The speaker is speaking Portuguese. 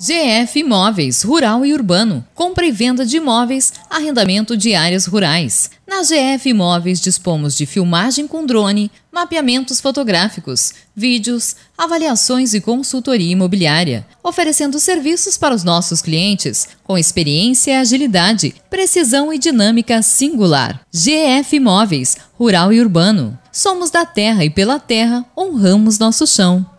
GF Imóveis Rural e Urbano. Compra e venda de imóveis, arrendamento de áreas rurais. Na GF Imóveis dispomos de filmagem com drone, mapeamentos fotográficos, vídeos, avaliações e consultoria imobiliária, oferecendo serviços para os nossos clientes com experiência, agilidade, precisão e dinâmica singular. GF Imóveis Rural e Urbano. Somos da terra e pela terra honramos nosso chão.